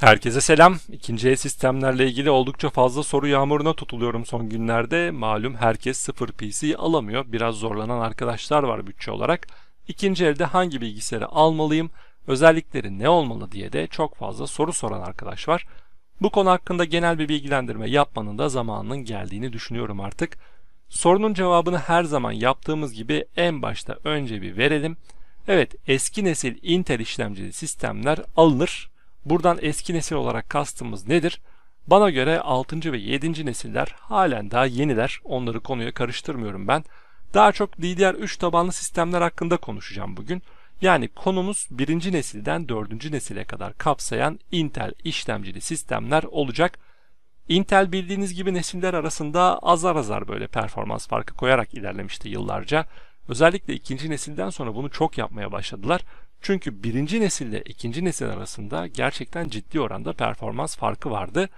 Herkese selam. İkinci el sistemlerle ilgili oldukça fazla soru yağmuruna tutuluyorum son günlerde. Malum herkes sıfır PC alamıyor. Biraz zorlanan arkadaşlar var bütçe olarak. İkinci elde hangi bilgisayarı almalıyım, özellikleri ne olmalı diye de çok fazla soru soran arkadaş var. Bu konu hakkında genel bir bilgilendirme yapmanın da zamanının geldiğini düşünüyorum artık. Sorunun cevabını her zaman yaptığımız gibi en başta önce bir verelim. Evet eski nesil Intel işlemcili sistemler alınır Buradan eski nesil olarak kastımız nedir? Bana göre 6. ve 7. nesiller halen daha yeniler. Onları konuya karıştırmıyorum ben. Daha çok DDR3 tabanlı sistemler hakkında konuşacağım bugün. Yani konumuz 1. nesilden 4. nesile kadar kapsayan Intel işlemcili sistemler olacak. Intel bildiğiniz gibi nesiller arasında azar azar böyle performans farkı koyarak ilerlemişti yıllarca. Özellikle ikinci nesilden sonra bunu çok yapmaya başladılar çünkü birinci nesille ikinci nesil arasında gerçekten ciddi oranda performans farkı vardı.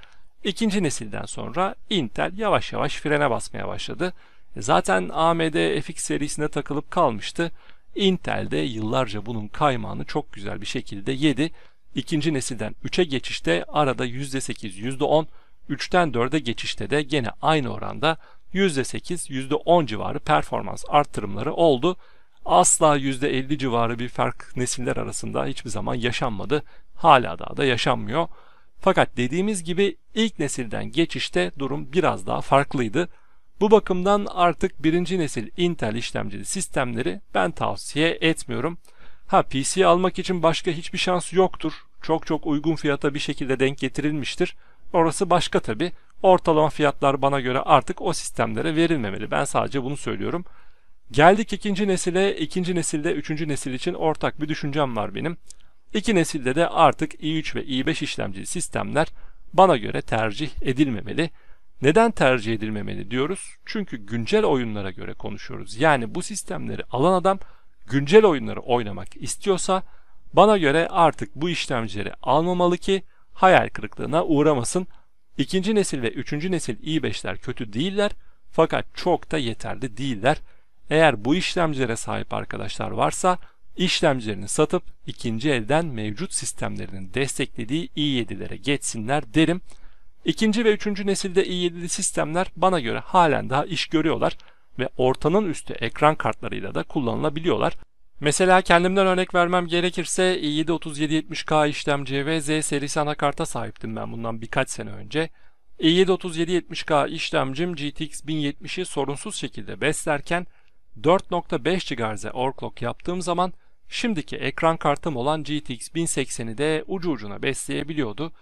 İkinci nesilden sonra Intel yavaş yavaş frene basmaya başladı. E, zaten AMD FX serisine takılıp kalmıştı. Intel de yıllarca bunun kaymağını çok güzel bir şekilde yedi. İkinci nesilden 3'e geçişte arada %8, %10, 3'ten 4'e geçişte de gene aynı oranda %8, %10 civarı performans arttırımları oldu asla %50 civarı bir fark nesiller arasında hiçbir zaman yaşanmadı. Hala daha da yaşanmıyor. Fakat dediğimiz gibi ilk nesilden geçişte durum biraz daha farklıydı. Bu bakımdan artık birinci nesil Intel işlemcili sistemleri ben tavsiye etmiyorum. Ha PC almak için başka hiçbir şans yoktur. Çok çok uygun fiyata bir şekilde denk getirilmiştir. Orası başka tabi. Ortalama fiyatlar bana göre artık o sistemlere verilmemeli. Ben sadece bunu söylüyorum. Geldik ikinci nesile, ikinci nesilde üçüncü nesil için ortak bir düşüncem var benim. İki nesilde de artık i3 ve i5 işlemcili sistemler bana göre tercih edilmemeli. Neden tercih edilmemeli diyoruz? Çünkü güncel oyunlara göre konuşuyoruz. Yani bu sistemleri alan adam güncel oyunları oynamak istiyorsa bana göre artık bu işlemcileri almamalı ki hayal kırıklığına uğramasın. İkinci nesil ve üçüncü nesil i5'ler kötü değiller fakat çok da yeterli değiller. Eğer bu işlemcilere sahip arkadaşlar varsa işlemcilerini satıp ikinci elden mevcut sistemlerinin desteklediği i7'lere geçsinler derim. İkinci ve üçüncü nesilde i7'li sistemler bana göre halen daha iş görüyorlar ve ortanın üstü ekran kartlarıyla da kullanılabiliyorlar. Mesela kendimden örnek vermem gerekirse i7 3770K işlemci ve Z serisi anakarta sahiptim ben bundan birkaç sene önce. i7 3770K işlemcim GTX 1070'i sorunsuz şekilde beslerken 4.5 GHz'e overclock yaptığım zaman şimdiki ekran kartım olan GTX 1080'i de ucu ucuna besleyebiliyordu.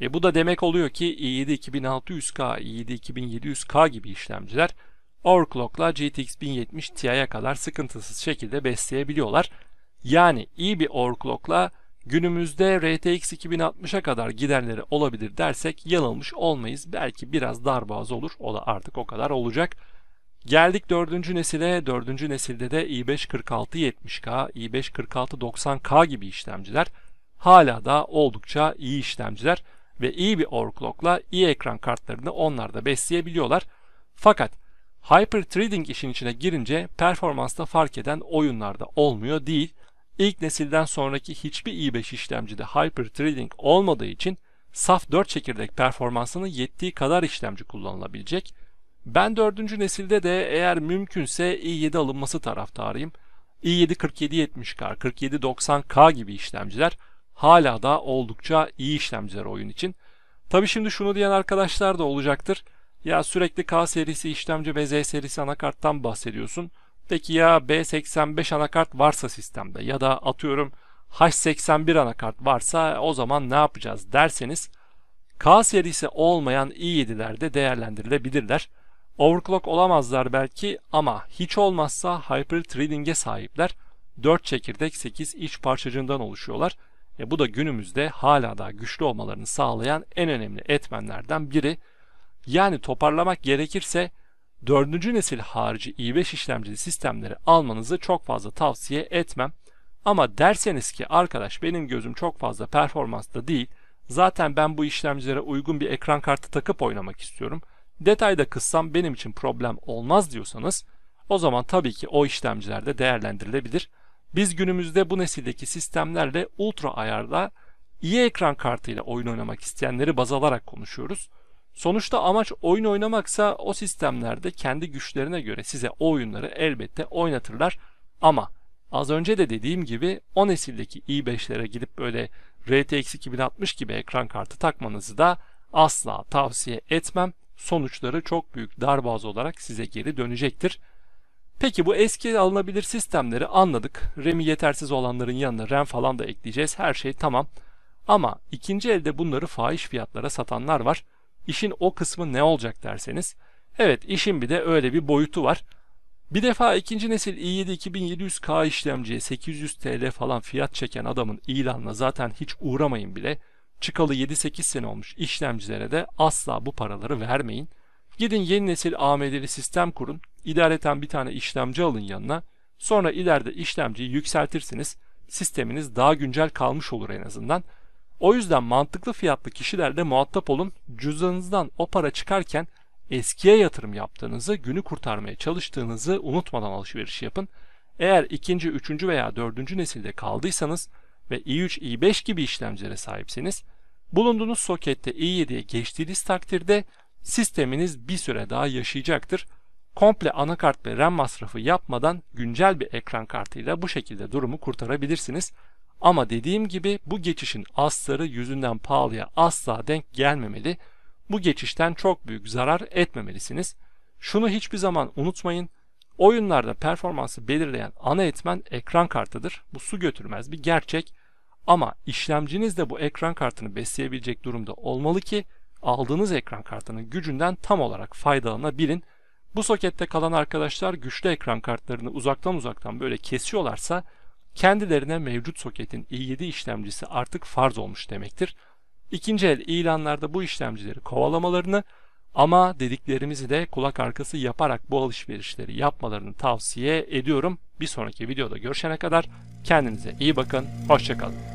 E bu da demek oluyor ki i7 2600K, i7 2700K gibi işlemciler overclockla GTX 1070 Ti'ye kadar sıkıntısız şekilde besleyebiliyorlar. Yani iyi bir overclockla günümüzde RTX 2060'a kadar giderleri olabilir dersek yanılmış olmayız. Belki biraz darboğaz olur. O da artık o kadar olacak. Geldik dördüncü nesile. Dördüncü nesilde de i5-4670K, i5-4690K gibi işlemciler hala da oldukça iyi işlemciler ve iyi bir overclockla iyi ekran kartlarını onlar da besleyebiliyorlar. Fakat hyper threading işin içine girince performansta fark eden oyunlarda olmuyor değil. İlk nesilden sonraki hiçbir i5 işlemcide hyper threading olmadığı için saf 4 çekirdek performansının yettiği kadar işlemci kullanılabilecek. Ben dördüncü nesilde de eğer mümkünse i7 alınması taraftarıyım. i7 4770K, 4790K gibi işlemciler hala da oldukça iyi işlemciler oyun için. Tabi şimdi şunu diyen arkadaşlar da olacaktır. Ya sürekli K serisi işlemci ve Z serisi anakarttan bahsediyorsun. Peki ya B85 anakart varsa sistemde ya da atıyorum H81 anakart varsa o zaman ne yapacağız derseniz K serisi olmayan i7'lerde değerlendirilebilirler. Overclock olamazlar belki ama hiç olmazsa hyper threading'e sahipler. 4 çekirdek 8 iç parçacığından oluşuyorlar. E bu da günümüzde hala daha güçlü olmalarını sağlayan en önemli etmenlerden biri. Yani toparlamak gerekirse 4. nesil harici i5 işlemcili sistemleri almanızı çok fazla tavsiye etmem. Ama derseniz ki arkadaş benim gözüm çok fazla performansta değil. Zaten ben bu işlemcilere uygun bir ekran kartı takıp oynamak istiyorum detayda kıssam benim için problem olmaz diyorsanız o zaman tabii ki o işlemcilerde değerlendirilebilir. Biz günümüzde bu nesildeki sistemlerle ultra ayarda iyi ekran kartıyla oyun oynamak isteyenleri baz alarak konuşuyoruz. Sonuçta amaç oyun oynamaksa o sistemlerde kendi güçlerine göre size o oyunları elbette oynatırlar ama az önce de dediğim gibi o nesildeki i5'lere gidip böyle RTX 2060 gibi ekran kartı takmanızı da asla tavsiye etmem sonuçları çok büyük darbaz olarak size geri dönecektir. Peki bu eski alınabilir sistemleri anladık. REM'i yetersiz olanların yanına REM falan da ekleyeceğiz. Her şey tamam. Ama ikinci elde bunları fahiş fiyatlara satanlar var. İşin o kısmı ne olacak derseniz. Evet işin bir de öyle bir boyutu var. Bir defa ikinci nesil i7 2700K işlemciye 800 TL falan fiyat çeken adamın ilanına zaten hiç uğramayın bile çıkalı 7-8 sene olmuş işlemcilere de asla bu paraları vermeyin. Gidin yeni nesil AMD'li sistem kurun, idareten bir tane işlemci alın yanına. Sonra ileride işlemciyi yükseltirsiniz, sisteminiz daha güncel kalmış olur en azından. O yüzden mantıklı fiyatlı kişilerle muhatap olun. Cüzdanınızdan o para çıkarken eskiye yatırım yaptığınızı, günü kurtarmaya çalıştığınızı unutmadan alışveriş yapın. Eğer ikinci, üçüncü veya dördüncü nesilde kaldıysanız ve i3, i5 gibi işlemcilere sahipseniz bulunduğunuz sokette i7'ye geçtiğiniz takdirde sisteminiz bir süre daha yaşayacaktır. Komple anakart ve RAM masrafı yapmadan güncel bir ekran kartıyla bu şekilde durumu kurtarabilirsiniz. Ama dediğim gibi bu geçişin asları yüzünden pahalıya asla denk gelmemeli. Bu geçişten çok büyük zarar etmemelisiniz. Şunu hiçbir zaman unutmayın. Oyunlarda performansı belirleyen ana etmen ekran kartıdır. Bu su götürmez bir gerçek. Ama işlemciniz de bu ekran kartını besleyebilecek durumda olmalı ki aldığınız ekran kartının gücünden tam olarak faydalanabilin. Bu sokette kalan arkadaşlar güçlü ekran kartlarını uzaktan uzaktan böyle kesiyorlarsa kendilerine mevcut soketin i7 işlemcisi artık farz olmuş demektir. İkinci el ilanlarda bu işlemcileri kovalamalarını ama dediklerimizi de kulak arkası yaparak bu alışverişleri yapmalarını tavsiye ediyorum. Bir sonraki videoda görüşene kadar kendinize iyi bakın, hoşçakalın.